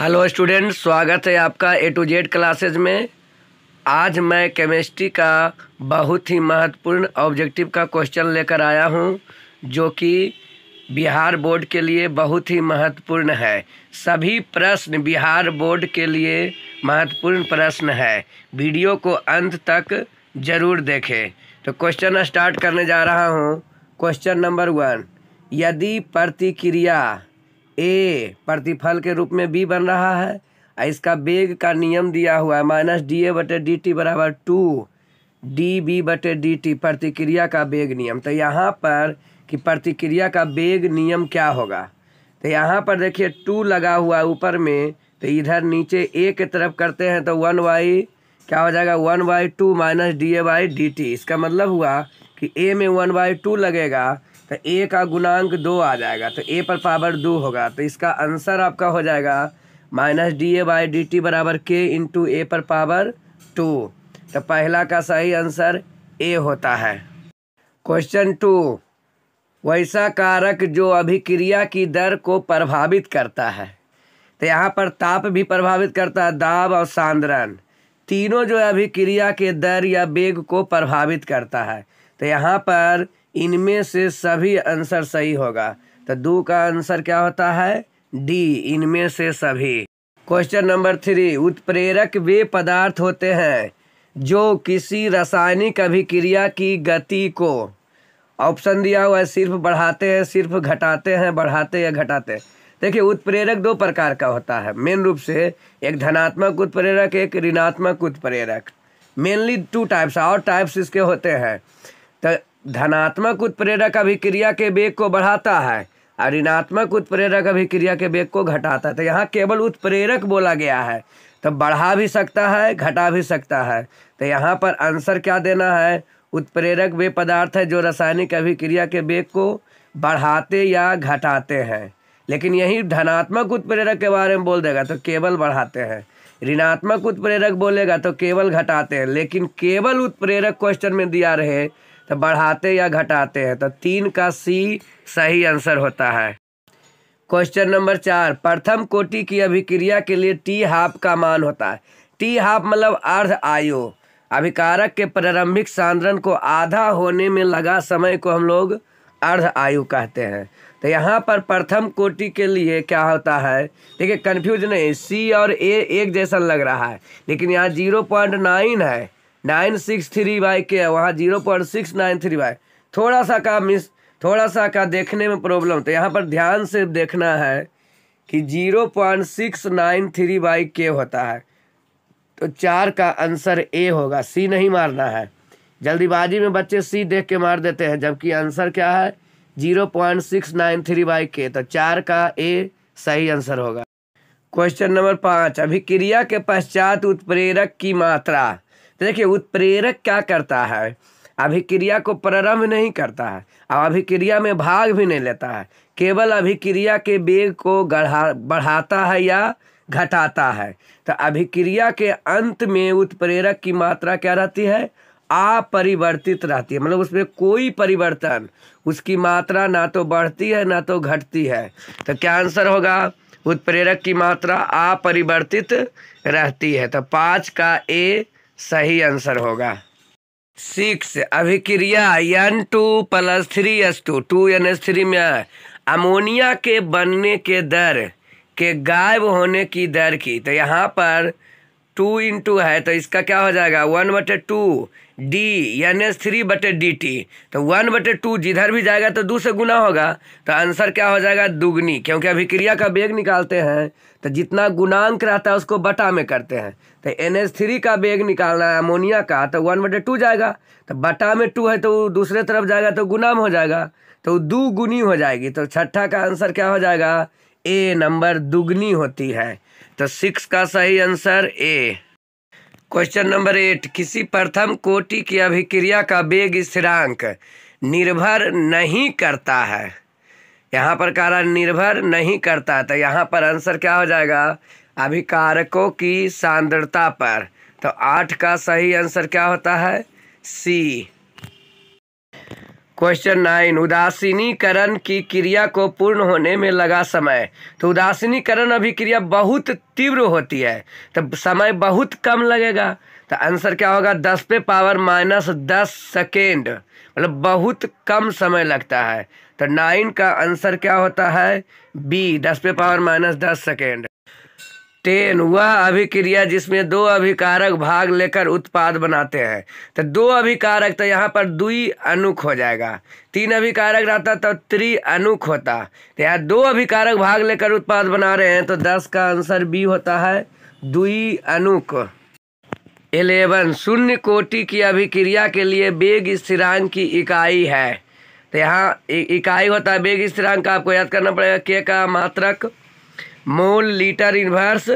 hello student स्वागत है आपका ए टू जेड क्लासेज में आज मैं केमिस्ट्री का बहुत ही महत्वपूर्ण ऑब्जेक्टिव का क्वेश्चन लेकर आया हूं जो कि बिहार बोर्ड के लिए बहुत ही महत्वपूर्ण है सभी प्रश्न बिहार बोर्ड के लिए महत्वपूर्ण प्रश्न है वीडियो को अंत तक जरूर देखें तो क्वेश्चन स्टार्ट करने जा रहा हूँ क्वेश्चन नंबर वन यदि प्रतिक्रिया ए प्रतिफल के रूप में बी बन रहा है इसका वेग का नियम दिया हुआ है माइनस डी ए बटे डी टी बराबर टू डी बी बटे डी टी प्रतिक्रिया का वेग नियम तो यहाँ पर कि प्रतिक्रिया का वेग नियम क्या होगा तो यहाँ पर देखिए टू लगा हुआ है ऊपर में तो इधर नीचे ए के तरफ करते हैं तो वन वाई क्या हो जाएगा one by two minus D A by D T इसका मतलब हुआ कि ए में वन बाई टू लगेगा तो ए का गुणांक दो आ जाएगा तो ए पर पावर दो होगा तो इसका आंसर आपका हो जाएगा minus D A by D T बराबर के इंटू ए पर पावर टू तो पहला का सही आंसर ए होता है क्वेश्चन टू वैसा कारक जो अभिक्रिया की दर को प्रभावित करता है तो यहाँ पर ताप भी प्रभावित करता है दाब और सांद्रण तीनों जो अभिक्रिया के दर या वेग को प्रभावित करता है तो यहाँ पर इनमें से सभी आंसर सही होगा तो दो का आंसर क्या होता है डी इनमें से सभी क्वेश्चन नंबर थ्री उत्प्रेरक वे पदार्थ होते हैं जो किसी रासायनिक अभिक्रिया की गति को ऑप्शन दिया हुआ है सिर्फ बढ़ाते हैं सिर्फ घटाते हैं बढ़ाते या घटाते हैं देखिए उत्प्रेरक दो प्रकार का होता है मेन रूप से एक धनात्मक उत्प्रेरक एक ऋणात्मक उत्प्रेरक मेनली टू टाइप्स और टाइप्स इसके होते हैं तो धनात्मक उत्प्रेरक अभिक्रिया के वेग को बढ़ाता है और ऋणात्मक उत्प्रेरक अभिक्रिया के वेग को घटाता है तो यहाँ केवल उत्प्रेरक बोला गया है तो बढ़ा भी सकता है घटा भी सकता है तो यहाँ पर आंसर क्या देना है उत्प्रेरक वे पदार्थ है जो रासायनिक अभिक्रिया के वेग को बढ़ाते या घटाते हैं लेकिन यही धनात्मक उत्प्रेरक के बारे में बोल देगा तो केवल बढ़ाते हैं ऋणात्मक उत्प्रेरक बोलेगा तो केवल घटाते हैं लेकिन केवल उत्प्रेरक क्वेश्चन में दिया रहे तो बढ़ाते या घटाते हैं तो तीन का सी सही आंसर होता है क्वेश्चन नंबर चार प्रथम कोटि की अभिक्रिया के लिए टी हाफ का मान होता है टी हाफ मतलब अर्ध आयु अभिकारक के प्रारंभिक सांद्रण को आधा होने में लगा समय को हम लोग अर्ध आयु कहते हैं तो यहाँ पर प्रथम कोटि के लिए क्या होता है देखिए कन्फ्यूज नहीं सी और ए एक जैसा लग रहा है लेकिन यहाँ जीरो पॉइंट नाइन है नाइन सिक्स थ्री वाई है वहाँ zero point six nine three Y थोड़ा सा का मिस थोड़ा सा का देखने में प्रॉब्लम तो यहाँ पर ध्यान से देखना है कि zero point six nine three by K होता है तो चार का आंसर ए होगा सी नहीं मारना है जल्दीबाजी में बच्चे सी देख के मार देते हैं जबकि आंसर क्या है zero point six nine three by K तो चार का ए सही आंसर होगा क्वेश्चन नंबर पाँच अभिक्रिया के पश्चात उत्प्रेरक की मात्रा तो देखिए उत्प्रेरक क्या करता है अभिक्रिया को प्रारंभ नहीं करता है और अभिक्रिया में भाग भी नहीं लेता है केवल अभिक्रिया के वेग को गढ़ा बढ़ाता है या घटाता है तो अभिक्रिया के अंत में उत्प्रेरक की मात्रा क्या रहती है अपरिवर्तित रहती है मतलब उसमें कोई परिवर्तन उसकी मात्रा ना तो बढ़ती है ना तो घटती है तो क्या आंसर होगा उत्प्रेरक की मात्रा अपरिवर्तित रहती है तो पाँच का ए सही आंसर होगा सिक्स अभिक्रिया N two plus three S two two N S three में अमोनिया के बनने के दर के गायब होने की दर की तो यहाँ पर टू इन टू है तो इसका क्या हो जाएगा वन बटे टू डी यानी एस थ्री बटे डी टी तो वन बटे टू जिधर भी जाएगा तो दो से गुना होगा तो आंसर क्या हो जाएगा दुगनी क्योंकि अभिक्रिया का बेग निकालते हैं तो जितना गुणांक रहता है उसको बटा में करते हैं तो एन एस थ्री का बेग निकालना है अमोनिया का तो वन बटे टू जाएगा तो बटा में टू है तो दूसरे तरफ जाएगा तो में हो जाएगा तो दो गुनी हो जाएगी तो छठा का आंसर क्या हो जाएगा ए नंबर दुगनी होती है तो सिक्स का सही answer A question number eight किसी प्रथम कोटि की अभिक्रिया का वेग स्थिरांक निर्भर नहीं करता है यहाँ पर कह रहा निर्भर नहीं करता तो यहाँ पर आंसर क्या हो जाएगा अभिकारकों की सांद्रता पर तो आठ का सही आंसर क्या होता है सी क्वेश्चन नाइन उदासीनीकरण की क्रिया को पूर्ण होने में लगा समय तो उदासीनीकरण अभिक्रिया बहुत तीव्र होती है तो समय बहुत कम लगेगा तो आंसर क्या होगा दस पे पावर माइनस दस सेकेंड मतलब बहुत कम समय लगता है तो नाइन का आंसर क्या होता है बी दस पे पावर माइनस दस सेकेंड टेन वह अभिक्रिया जिसमें दो अभिकारक भाग लेकर उत्पाद बनाते हैं तो दो अभिकारक तो यहाँ पर दुई अनुक हो जाएगा तीन अभिकारक रहता तो त्रि अनुक होता तो यहाँ दो अभिकारक भाग लेकर उत्पाद बना रहे हैं तो दस का आंसर बी होता है दुई अनुक एलेवन शून्य कोटि की अभिक्रिया के लिए बेग स्थिरांक की इकाई है तो यहाँ इकाई होता है बेग स्थिरांक का आपको याद करना पड़ेगा के का मात्रक mole litre inverse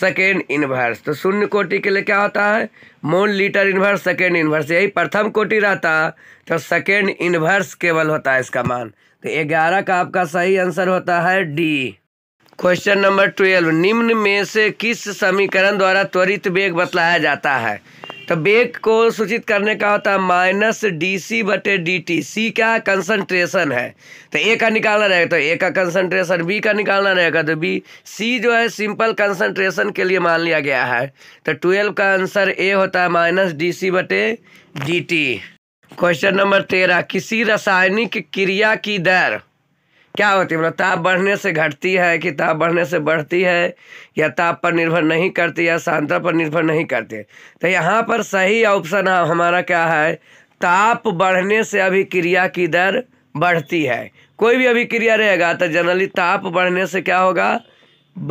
second inverse तो शून्य कोटि के लिए क्या होता है mole litre inverse second inverse यही प्रथम कोटि रहता तो सेकेंड इन्वर्स केवल होता है इसका मान तो ग्यारह का आपका सही आंसर होता है डी क्वेश्चन नंबर ट्वेल्व निम्न में से किस समीकरण द्वारा त्वरित वेग बतलाया जाता है तो बेग को सूचित करने का होता है माइनस डी सी बटे डी टी सी क्या है कंसनट्रेशन है तो ए का निकालना रहेगा तो ए का कंसनट्रेशन बी का निकालना रहेगा तो बी सी जो है सिंपल कंसनट्रेशन के लिए मान लिया गया है तो ट्वेल्व का आंसर ए होता है माइनस डी सी बटे डी टी क्वेश्चन नंबर तेरह किसी रासायनिक क्रिया की दर क्या होती है मतलब ताप बढ़ने से घटती है कि ताप बढ़ने से बढ़ती है या ताप पर निर्भर नहीं करती या सांद्रा पर निर्भर नहीं करती तो यहाँ पर सही ऑप्शन हमारा क्या है ताप बढ़ने से अभी क्रिया की दर बढ़ती है कोई भी अभिक्रिया रहेगा तो जनरली ताप बढ़ने से क्या होगा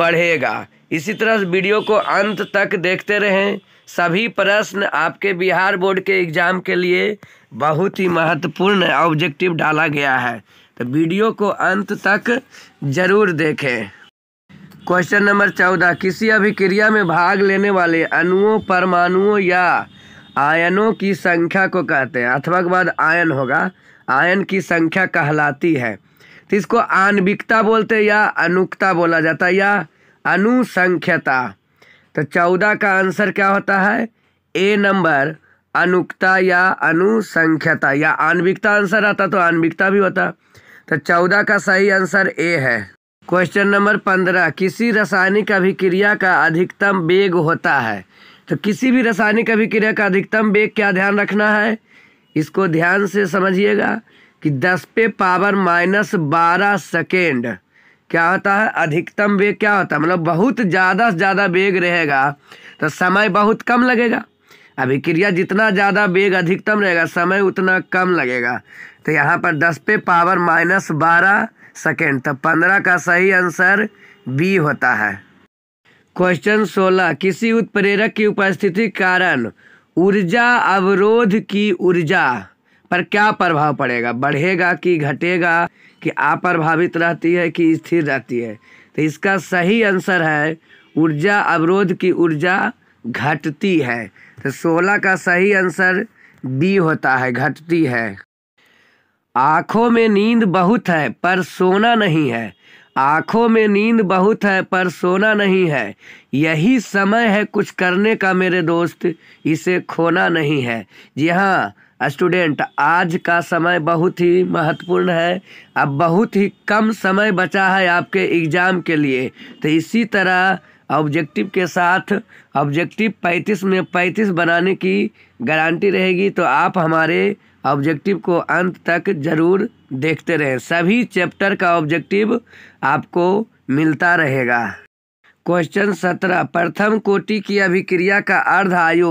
बढ़ेगा इसी तरह वीडियो को अंत तक देखते रहें सभी प्रश्न आपके बिहार बोर्ड के एग्ज़ाम के लिए बहुत ही महत्वपूर्ण ऑब्जेक्टिव डाला गया है तो वीडियो को अंत तक जरूर देखें क्वेश्चन नंबर चौदह किसी अभिक्रिया में भाग लेने वाले अणुओं परमाणुओं या आयनों की संख्या को कहते हैं अथवा के बाद आयन होगा आयन की संख्या कहलाती है तो इसको आणविकता बोलते हैं या अनुक्ता बोला जाता है या अनुसंख्यता तो चौदह का आंसर क्या होता है ए नंबर अनुक्ता या अनुसंख्यता या आणविकता आंसर आता तो आणविकता भी होता तो चौदह का सही आंसर ए है क्वेश्चन नंबर पंद्रह किसी रासायनिक अभिक्रिया का अधिकतम वेग होता है तो किसी भी रासायनिक अभिक्रिया का अधिकतम वेग क्या ध्यान रखना है इसको ध्यान से समझिएगा कि दस पे पावर माइनस बारह सेकेंड क्या होता है अधिकतम वेग क्या होता है मतलब बहुत ज़्यादा से ज़्यादा वेग रहेगा तो समय बहुत कम लगेगा अभिक्रिया जितना ज़्यादा वेग अधिकतम रहेगा समय उतना कम लगेगा तो यहाँ पर दस पे पावर माइनस बारह सेकेंड तो पंद्रह का सही आंसर बी होता है क्वेश्चन सोलह किसी उत्प्रेरक की उपस्थिति कारण ऊर्जा अवरोध की ऊर्जा पर क्या प्रभाव पड़ेगा बढ़ेगा कि घटेगा कि अप्रभावित रहती है कि स्थिर रहती है तो इसका सही आंसर है ऊर्जा अवरोध की ऊर्जा घटती है तो सोलह का सही आंसर बी होता है घटती है आंखों में नींद बहुत है पर सोना नहीं है आंखों में नींद बहुत है पर सोना नहीं है यही समय है कुछ करने का मेरे दोस्त इसे खोना नहीं है जी हाँ स्टूडेंट आज का समय बहुत ही महत्वपूर्ण है अब बहुत ही कम समय बचा है आपके एग्ज़ाम के लिए तो इसी तरह ऑब्जेक्टिव के साथ ऑब्जेक्टिव 35 में 35 बनाने की गारंटी रहेगी तो आप हमारे ऑब्जेक्टिव को अंत तक ज़रूर देखते रहें सभी चैप्टर का ऑब्जेक्टिव आपको मिलता रहेगा क्वेश्चन सत्रह प्रथम कोटि की अभिक्रिया का अर्ध आयु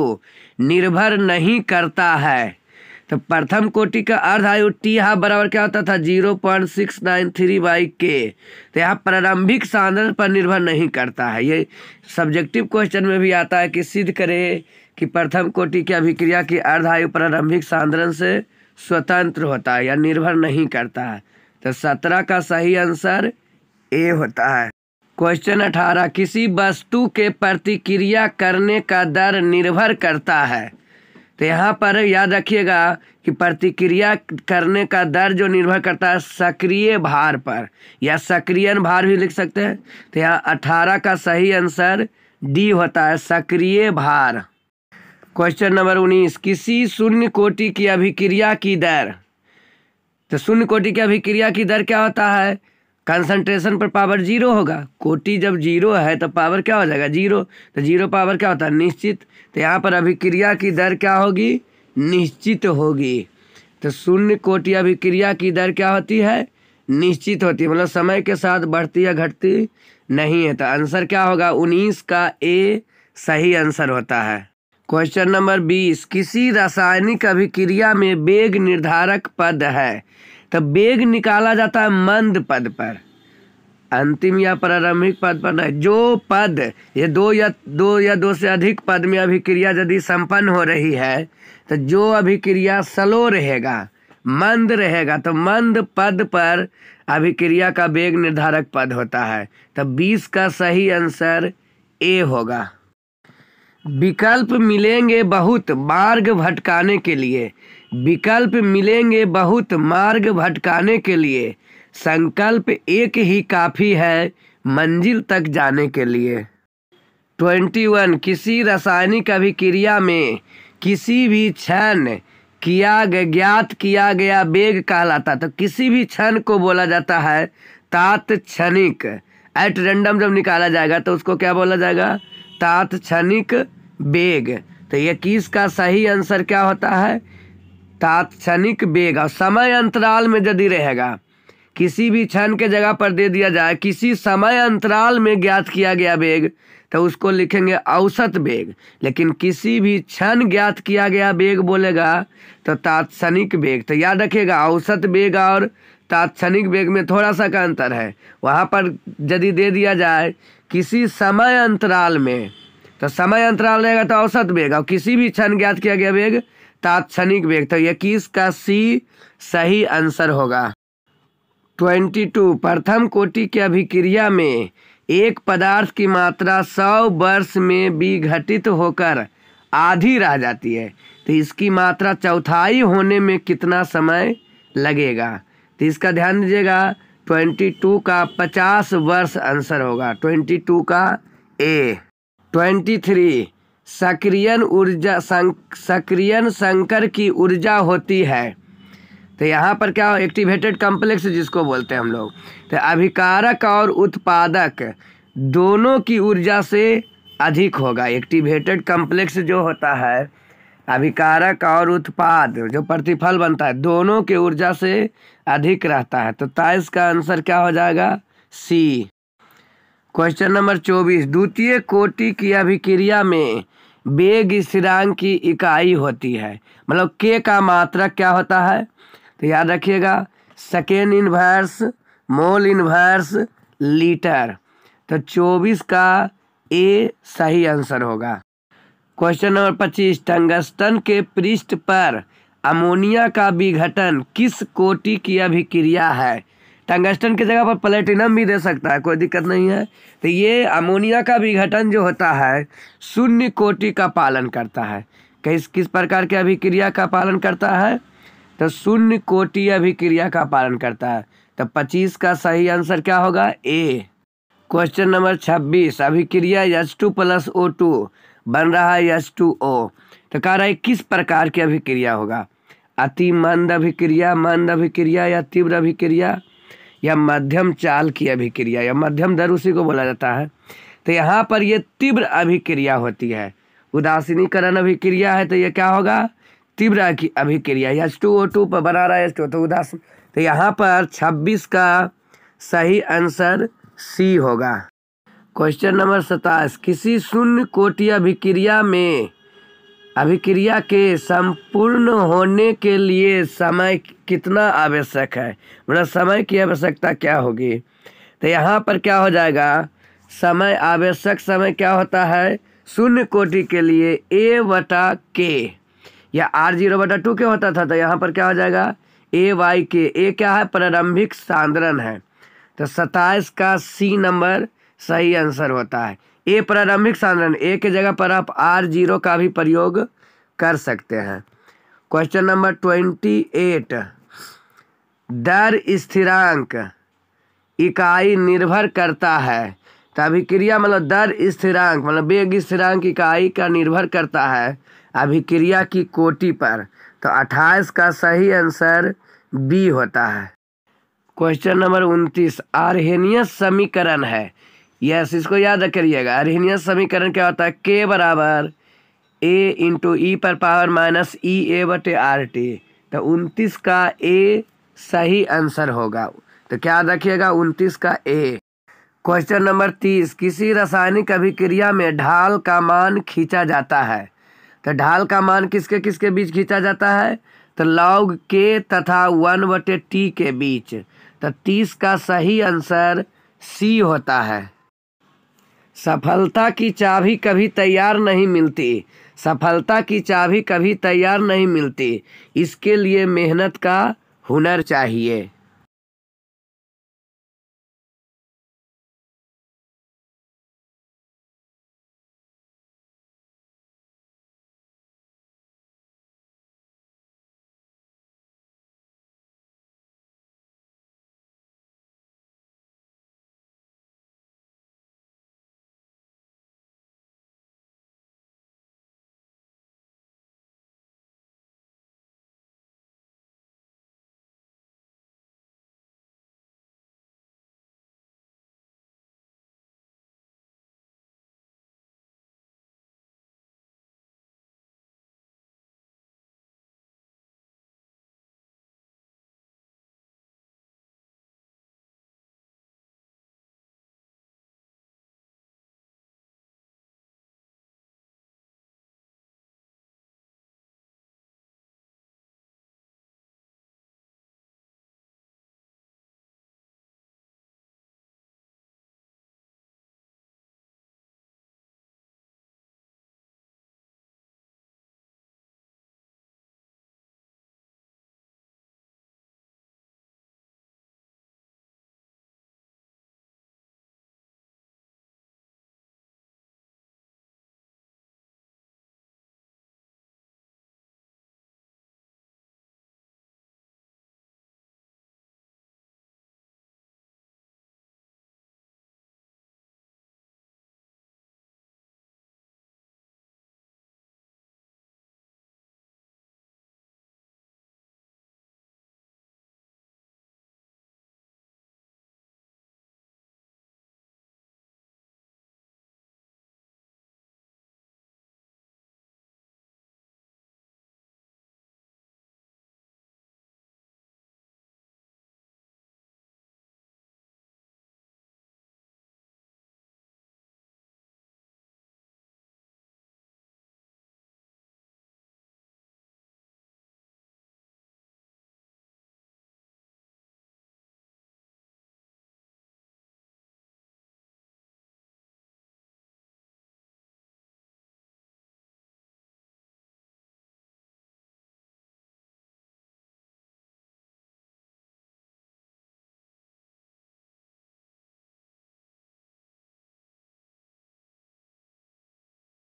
निर्भर नहीं करता है तो प्रथम कोटि का अर्ध आयु टी हाफ बराबर क्या होता था zero point six nine three by K तो यहाँ प्रारंभिक सांद्रण पर निर्भर नहीं करता है ये सब्जेक्टिव क्वेश्चन में भी आता है कि सिद्ध करे कि प्रथम कोटि की अभिक्रिया की अर्धायु प्रारंभिक सांद्रण से स्वतंत्र होता है या निर्भर नहीं करता है तो सत्रह का सही आंसर ए होता है क्वेश्चन अठारह किसी वस्तु के प्रतिक्रिया करने का दर निर्भर करता है तो यहाँ पर याद रखिएगा कि प्रतिक्रिया करने का दर जो निर्भर करता है सक्रिय भार पर या सक्रियन भार भी लिख सकते हैं तो यहाँ अठारह का सही आंसर डी होता है सक्रिय भार क्वेश्चन नंबर उन्नीस किसी शून्य कोटि की अभिक्रिया की दर तो शून्य कोटि की अभिक्रिया की दर क्या होता है कंसंट्रेशन पर पावर जीरो होगा कोटि जब जीरो है तो पावर क्या हो जाएगा जीरो तो जीरो पावर क्या होता है निश्चित तो यहाँ पर अभिक्रिया की दर क्या होगी निश्चित होगी तो शून्य कोटि अभिक्रिया की दर क्या होती है निश्चित होती है मतलब समय के साथ बढ़ती या घटती नहीं है तो आंसर क्या होगा उन्नीस का ए सही आंसर होता है क्वेश्चन नंबर बीस किसी रासायनिक अभिक्रिया में वेग निर्धारक पद है तो वेग निकाला जाता है मंद पद पर अंतिम या प्रारंभिक पद पर नहीं जो पद ये दो या दो या दो से अधिक पद में अभिक्रिया यदि संपन्न हो रही है तो जो अभिक्रिया स्लो रहेगा मंद रहेगा तो मंद पद पर अभिक्रिया का वेग निर्धारक पद होता है तो बीस का सही आंसर ए होगा विकल्प मिलेंगे बहुत मार्ग भटकाने के लिए विकल्प मिलेंगे बहुत मार्ग भटकाने के लिए संकल्प एक ही काफ़ी है मंजिल तक जाने के लिए ट्वेंटी वन किसी रासायनिक अभिक्रिया में किसी भी क्षण किया गया ज्ञात किया गया वेग कहलाता तो किसी भी क्षण को बोला जाता है तात्क्षणिक एट रेंडम जब निकाला जाएगा तो उसको क्या बोला जाएगा तात्क्षणिक बेग तो इक्कीस का सही आंसर क्या होता है तात्क्षणिक बेग और समय अंतराल में यदि रहेगा किसी भी क्षण के जगह पर दे दिया जाए किसी समय अंतराल में ज्ञात किया गया वेग तो उसको लिखेंगे औसत वेग लेकिन किसी भी क्षण ज्ञात किया गया वेग बोलेगा तो तात्क्षणिक वेग तो याद रखिएगा औसत वेग और तात्क्षणिक वेग में थोड़ा सा का अंतर है वहाँ पर यदि दे दिया जाए किसी समय अंतराल में तो समय अंतराल रहेगा तो औसत वेग और किसी भी क्षण ज्ञात किया गया वेग तात्क्षणिक वेग तो इक्कीस का सी सही आंसर होगा ट्वेंटी टू प्रथम कोटि की अभिक्रिया में एक पदार्थ की मात्रा सौ वर्ष में विघटित होकर आधी रह जाती है तो इसकी मात्रा चौथाई होने में कितना समय लगेगा तो इसका ध्यान दीजिएगा ट्वेंटी टू का पचास वर्ष आंसर होगा ट्वेंटी टू का ए ट्वेंटी थ्री सक्रियन ऊर्जा सक्रियन संकर की ऊर्जा होती है तो यहाँ पर क्या हो एक्टिवेटेड कम्प्लेक्स जिसको बोलते हैं हम लोग तो अभिकारक और उत्पादक दोनों की ऊर्जा से अधिक होगा एक्टिवेटेड कम्प्लेक्स जो होता है अभिकारक और उत्पाद जो प्रतिफल बनता है दोनों के ऊर्जा से अधिक रहता है तो ताइस का आंसर क्या हो जाएगा सी क्वेश्चन नंबर चौबीस द्वितीय कोटि की अभिक्रिया में बेग स्थिरांक की इकाई होती है मतलब के का मात्रक क्या होता है तो याद रखिएगा second inverse mole inverse litre तो चौबीस का ए सही आंसर होगा क्वेश्चन नंबर पच्चीस टंगस्टन के पृष्ठ पर अमोनिया का विघटन किस कोटि की अभिक्रिया है टंगस्टन की जगह पर प्लेटिनम भी दे सकता है कोई दिक्कत नहीं है तो ये अमोनिया का विघटन जो होता है शून्य कोटि का पालन करता है किस किस प्रकार के अभिक्रिया का पालन करता है तो शून्य कोटि अभिक्रिया का पालन करता है तो पच्चीस का सही आंसर क्या होगा ए क्वेश्चन नंबर छब्बीस अभिक्रिया H two plus O two बन रहा है एच टू ओ तो कह रहा है किस प्रकार की अभिक्रिया होगा अति मंद अभिक्रिया मंद अभिक्रिया या तीव्र अभिक्रिया या मध्यम चाल की अभिक्रिया या मध्यम दर उसी को बोला जाता है तो यहाँ पर यह तीव्र अभिक्रिया होती है उदासीनीकरण अभिक्रिया है तो यह क्या होगा तीव्र की अभिक्रिया एच टू ओ टू पर बना रहा है एच टू तो उदासीन तो यहाँ पर छब्बीस का सही आंसर सी होगा क्वेश्चन नंबर सताइस किसी शून्य कोटिया अभिक्रिया में अभिक्रिया के संपूर्ण होने के लिए समय कितना आवश्यक है मतलब समय की आवश्यकता क्या होगी तो यहाँ पर क्या हो जाएगा समय आवश्यक समय क्या होता है शून्य कोटि के लिए ए वटा के या आर जीरो बटा टू के होता था तो यहाँ पर क्या हो जाएगा ए वाई के ए क्या है प्रारंभिक सांद्रण है तो सत्ताईस का सी नंबर सही आंसर होता है ए प्रारंभिक साधारण ए के जगह पर आप आर जीरो का भी प्रयोग कर सकते हैं क्वेश्चन नंबर ट्वेंटी एट दर स्थिरांक इकाई निर्भर करता है तो अभिक्रिया मतलब दर स्थिरांक मतलब बेग स्थिरांक इकाई का निर्भर करता है अभिक्रिया की कोटि पर तो अट्ठाईस का सही आंसर बी होता है क्वेश्चन नंबर उनतीस आर्हेनियस समीकरण है यस इसको याद करिएगा अरहनीय समीकरण क्या होता है के बराबर ए इंटू ई पर पावर माइनस ई ए बटे आर टी तो उनतीस का ए सही आंसर होगा तो क्या रखिएगा उनतीस का ए क्वेश्चन नंबर तीस किसी रासायनिक अभिक्रिया में ढाल का मान खींचा जाता है तो ढाल का मान किसके किसके बीच खींचा जाता है तो लॉग के तथा वन बटे टी के बीच तो तीस का सही आंसर सी होता है सफलता की चाबी कभी तैयार नहीं मिलती सफलता की चाबी कभी तैयार नहीं मिलती इसके लिए मेहनत का हुनर चाहिए